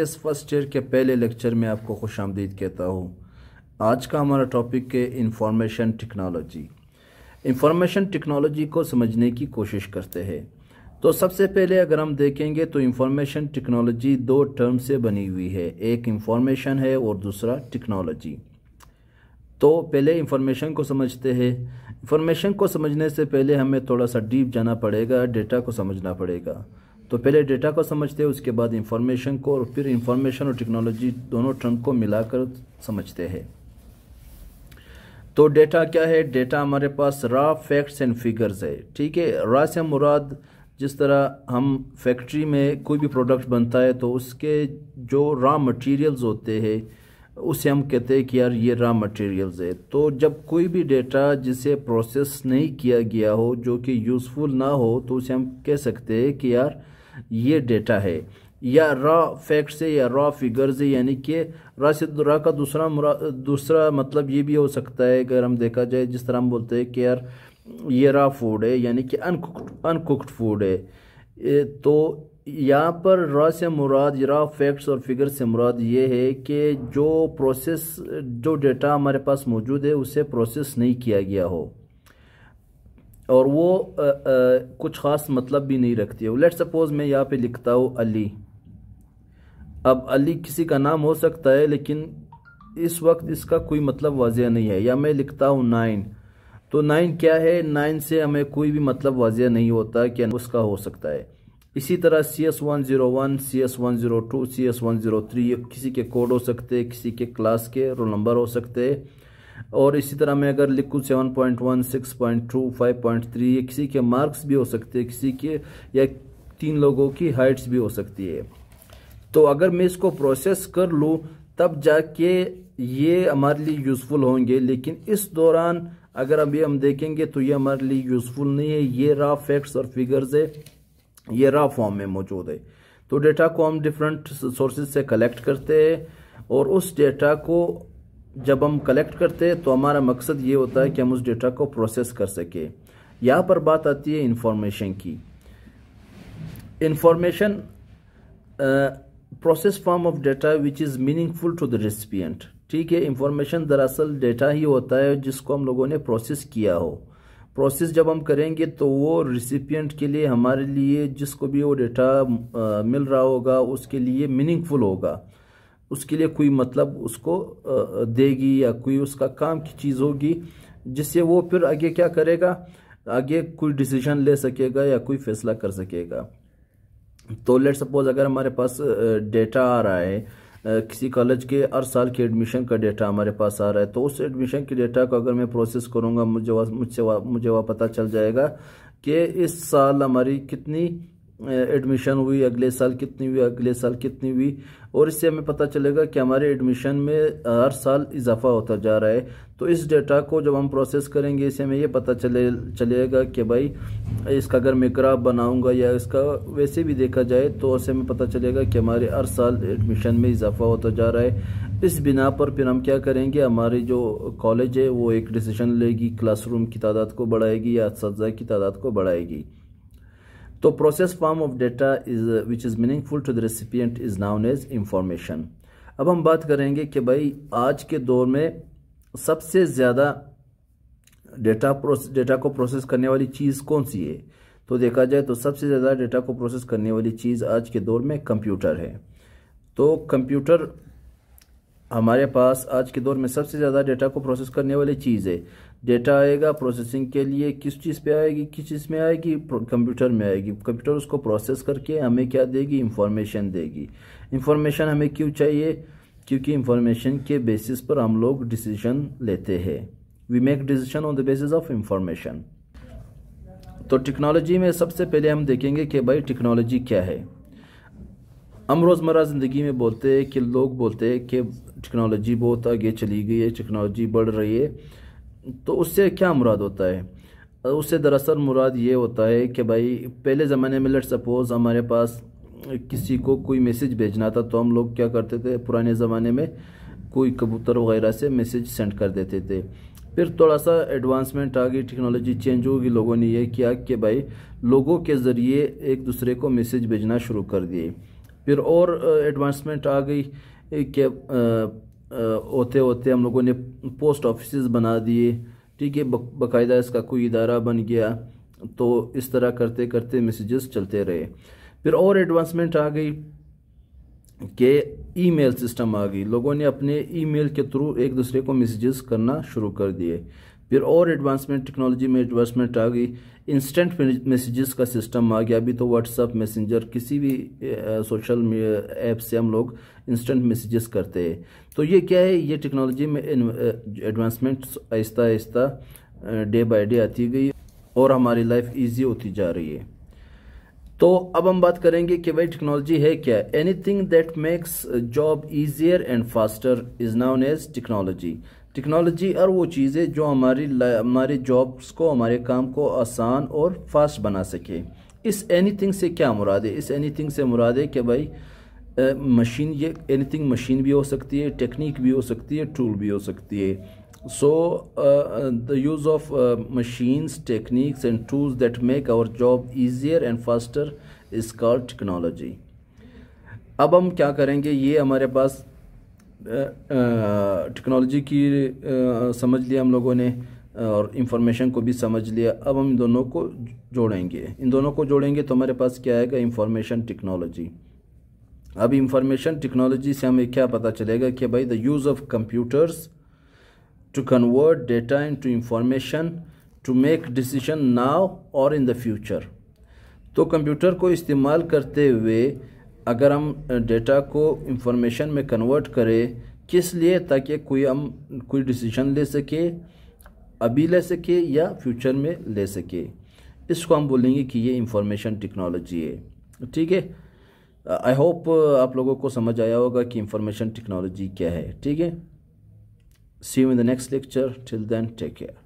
S first year के पहले lecture में आपको खुश आमदीद कहता हूँ आज का हमारा टॉपिक है इंफॉर्मेशन टेक्नोलॉजी इंफॉर्मेशन टेक्नोलॉजी को समझने की कोशिश करते हैं तो सबसे पहले अगर हम देखेंगे तो इंफॉर्मेशन टेक्नोलॉजी दो टर्म से बनी हुई है एक इंफॉर्मेशन है और दूसरा टेक्नोलॉजी तो पहले इंफॉर्मेशन को समझते हैं इंफॉर्मेशन को समझने से पहले हमें थोड़ा सा डीप जाना पड़ेगा डेटा को समझना पड़ेगा तो पहले डेटा को समझते हैं उसके बाद इंफॉर्मेशन को और फिर इंफॉर्मेशन और टेक्नोलॉजी दोनों टर्म को मिलाकर समझते हैं तो डेटा क्या है डेटा हमारे पास रॉ फैक्ट्स एंड फिगर्स है ठीक है रॉ से मुराद जिस तरह हम फैक्ट्री में कोई भी प्रोडक्ट बनता है तो उसके जो रॉ मटेरियल्स होते हैं उसे हम कहते हैं कि यार ये रॉ मटेरियल्स है तो जब कोई भी डेटा जिसे प्रोसेस नहीं किया गया हो जो कि यूज़फुल ना हो तो उसे हम कह सकते हैं कि यार ये डेटा है या रॉ फैक्ट से या रॉ फिगर से यानी कि रॉ से रॉ तो का दूसरा दूसरा मतलब ये भी हो सकता है अगर हम देखा जाए जिस तरह हम बोलते हैं कि यार ये रॉ फूड है यानी कि अनकुक्ड अनकुक्ड फूड है तो यहाँ पर रॉ से मुराद रॉ फैक्ट्स और फिगर से मुराद ये है कि जो प्रोसेस जो डेटा हमारे पास मौजूद है उसे प्रोसेस नहीं किया गया हो और वो आ, आ, कुछ ख़ास मतलब भी नहीं रखती है लेट सपोज़ मैं यहाँ पे लिखता हूँ अली अब अली किसी का नाम हो सकता है लेकिन इस वक्त इसका कोई मतलब वाजिया नहीं है या मैं लिखता हूँ नाइन तो नाइन क्या है नाइन से हमें कोई भी मतलब वाजिया नहीं होता कि उसका हो सकता है इसी तरह C S one zero one C S one zero two C S one zero three किसी के कोड हो सकते हैं किसी के क्लास के रोल नंबर हो सकते हैं और इसी तरह मैं अगर लिखूँ seven point one six point two five point three ये किसी के मार्क्स भी हो सकते हैं किसी के या तीन लोगों की हाइट्स भी हो सकती है तो अगर मैं इसको प्रोसेस कर लूँ तब जाके ये हमारे लिए यूज़फुल होंगे लेकिन इस दौरान अगर अभी हम देखेंगे तो ये हमारे लिए यूज़फुल नहीं है ये रा फैक्ट्स और फिगर्स है ये रा फॉर्म में मौजूद है तो डेटा को हम डिफरेंट सोर्सेज से कलेक्ट करते हैं और उस डेटा को जब हम कलेक्ट करते हैं तो हमारा मकसद ये होता है कि हम उस डेटा को प्रोसेस कर सके यहाँ पर बात आती है इंफॉर्मेशन की information process form of data which is meaningful to the recipient ठीक है इंफॉर्मेशन दरअसल डेटा ही होता है जिसको हम लोगों ने प्रोसेस किया हो प्रोसेस जब हम करेंगे तो वो रिसिपियंट के लिए हमारे लिए जिसको भी वो डेटा मिल रहा होगा उसके लिए मीनिंगफुल होगा उसके लिए कोई मतलब उसको देगी या कोई उसका काम की चीज़ होगी जिससे वो फिर आगे क्या करेगा आगे कोई डिसीजन ले सकेगा या कोई फैसला कर सकेगा तो लेट सपोज अगर हमारे पास डेटा आ रहा है किसी कॉलेज के हर साल के एडमिशन का डेटा हमारे पास आ रहा है तो उस एडमिशन के डेटा को अगर मैं प्रोसेस करूँगा मुझे मुझसे मुझे वह पता चल जाएगा कि इस साल हमारी कितनी एडमिशन हुई अगले साल कितनी हुई अगले साल कितनी हुई और इससे हमें पता चलेगा कि हमारे एडमिशन में हर साल इजाफा होता जा रहा है तो इस डेटा को जब हम प्रोसेस करेंगे इससे हमें ये पता चले चलेगा कि भाई इसका अगर मैं ग्राफ बनाऊंगा या इसका वैसे भी देखा जाए तो उससे हमें पता चलेगा कि हमारे हर साल एडमिशन में इजाफा होता जा रहा है इस बिना पर फिर हम क्या करेंगे हमारी जो कॉलेज है वो एक डिसीजन लेगी क्लासरूम की तादाद को बढ़ाएगी या इस की तादाद को बढ़ाएगी तो process form of data is which is meaningful to the recipient is known as information अब हम बात करेंगे कि भाई आज के दौर में सबसे ज़्यादा डेटा डेटा को प्रोसेस करने वाली चीज़ कौन सी है तो देखा जाए तो सबसे ज़्यादा डेटा को प्रोसेस करने वाली चीज़ आज के दौर में कंप्यूटर है तो कंप्यूटर हमारे पास आज के दौर में सबसे ज़्यादा डेटा को प्रोसेस करने वाली चीज़ है डेटा आएगा प्रोसेसिंग के लिए किस चीज़ पे आएगी किस चीज़ में आएगी कंप्यूटर में आएगी कंप्यूटर उसको प्रोसेस करके हमें क्या देगी इंफॉर्मेशन देगी इंफॉर्मेशन हमें क्यों चाहिए क्योंकि इंफॉर्मेशन के बेसिस पर हम लोग डिसीजन लेते हैं we make decision on the basis of information तो टेक्नोलॉजी में सबसे पहले हम देखेंगे कि भाई टेक्नोलॉजी क्या है हम रोज़मर्रा ज़िंदगी में बोलते हैं कि लोग बोलते हैं कि टेक्नोलॉजी बहुत आगे चली गई है टेक्नोलॉजी बढ़ रही है तो उससे क्या मुराद होता है उससे दरअसल मुराद ये होता है कि भाई पहले ज़माने में लेट सपोज़ हमारे पास किसी को कोई मैसेज भेजना था तो हम लोग क्या करते थे पुराने ज़माने में कोई कबूतर वगैरह से मैसेज सेंड कर देते थे फिर थोड़ा सा एडवांसमेंट आ गई टेक्नोलॉजी चेंज होगी लोगों ने यह किया कि भाई लोगों के ज़रिए एक दूसरे को मैसेज भेजना शुरू कर दिए फिर और एडवांसमेंट आ गई कि होते होते हम लोगों ने पोस्ट ऑफिस बना दिए ठीक है बाकायदा इसका कोई इदारा बन गया तो इस तरह करते करते मैसेजेस चलते रहे फिर और एडवांसमेंट आ गई कि ईमेल सिस्टम आ गई लोगों ने अपने ईमेल के थ्रू एक दूसरे को मैसेजेस करना शुरू कर दिए फिर और एडवांसमेंट टेक्नोलॉजी में एडवांसमेंट आ गई इंस्टेंट मैसेजेस का सिस्टम आ गया अभी तो व्हाट्सअप मैसेंजर किसी भी सोशल ऐप से हम लोग इंस्टेंट मैसेजेस करते हैं तो ये क्या है ये टेक्नोलॉजी में एडवांसमेंट आहिस्ता आहिस्ता डे बाय डे आती गई और हमारी लाइफ ईजी होती जा रही है तो अब हम बात करेंगे कि भाई टेक्नोलॉजी है क्या anything that makes job easier and faster is known as technology technology और वो चीज़ें जो हमारी हमारे जॉब्स को हमारे काम को आसान और फास्ट बना सके इस एनीथिंग से क्या मुराद है इस एनीथिंग से मुराद है कि भाई मशीन ये एनीथिंग मशीन भी हो सकती है टेक्निक भी हो सकती है टूल भी हो सकती है so the use of machines techniques and tools that make our job easier and faster is call technology अब हम क्या करेंगे ये हमारे पास टेक्नोलॉजी की आ, समझ लिया हम लोगों ने और इंफॉर्मेशन को भी समझ लिया अब हम इन दोनों को जोड़ेंगे इन दोनों को जोड़ेंगे तो हमारे पास क्या आएगा इंफॉर्मेशन टेक्नोलॉजी अब इंफॉर्मेशन टेक्नोलॉजी से हमें क्या पता चलेगा कि भाई the use of computers to convert data into information to make decision now और इन द फ्यूचर तो कंप्यूटर को इस्तेमाल करते हुए अगर हम डेटा को इंफॉर्मेशन में कन्वर्ट करें किस लिए ताकि कोई हम कोई डिसीजन ले सके अभी ले सके या फ्यूचर में ले सके इसको हम बोलेंगे कि ये इंफॉर्मेशन टेक्नोलॉजी है ठीक है आई होप uh, आप लोगों को समझ आया होगा कि इंफॉर्मेशन टेक्नोलॉजी क्या है ठीक है see you in the next lecture till then take care